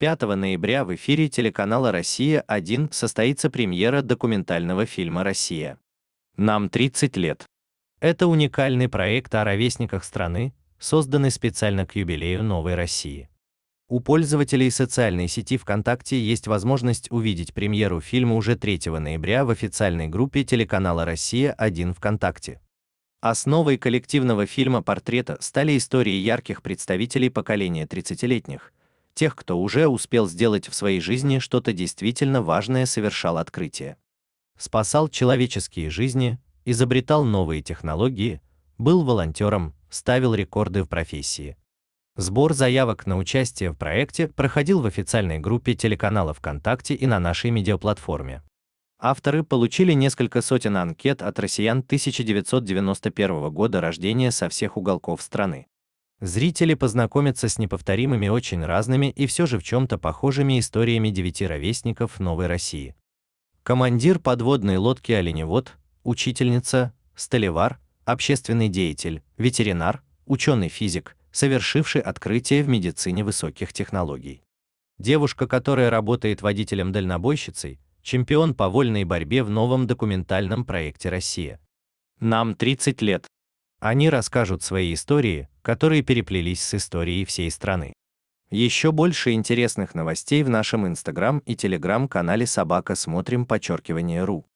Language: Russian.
5 ноября в эфире телеканала «Россия-1» состоится премьера документального фильма «Россия. Нам 30 лет». Это уникальный проект о ровесниках страны, созданный специально к юбилею Новой России. У пользователей социальной сети ВКонтакте есть возможность увидеть премьеру фильма уже 3 ноября в официальной группе телеканала «Россия-1» ВКонтакте. Основой коллективного фильма портрета стали истории ярких представителей поколения 30-летних, тех, кто уже успел сделать в своей жизни что-то действительно важное, совершал открытие, спасал человеческие жизни, изобретал новые технологии, был волонтером, ставил рекорды в профессии. Сбор заявок на участие в проекте проходил в официальной группе телеканала ВКонтакте и на нашей медиаплатформе. Авторы получили несколько сотен анкет от россиян 1991 года рождения со всех уголков страны. Зрители познакомятся с неповторимыми очень разными и все же в чем-то похожими историями девяти ровесников Новой России. Командир подводной лодки оленевод, учительница, столевар, общественный деятель, ветеринар, ученый-физик, совершивший открытие в медицине высоких технологий. Девушка, которая работает водителем-дальнобойщицей, чемпион по вольной борьбе в новом документальном проекте «Россия». Нам 30 лет. Они расскажут свои истории, которые переплелись с историей всей страны. Еще больше интересных новостей в нашем Инстаграм и Телеграм-канале Собака Смотрим Подчеркивание Ру.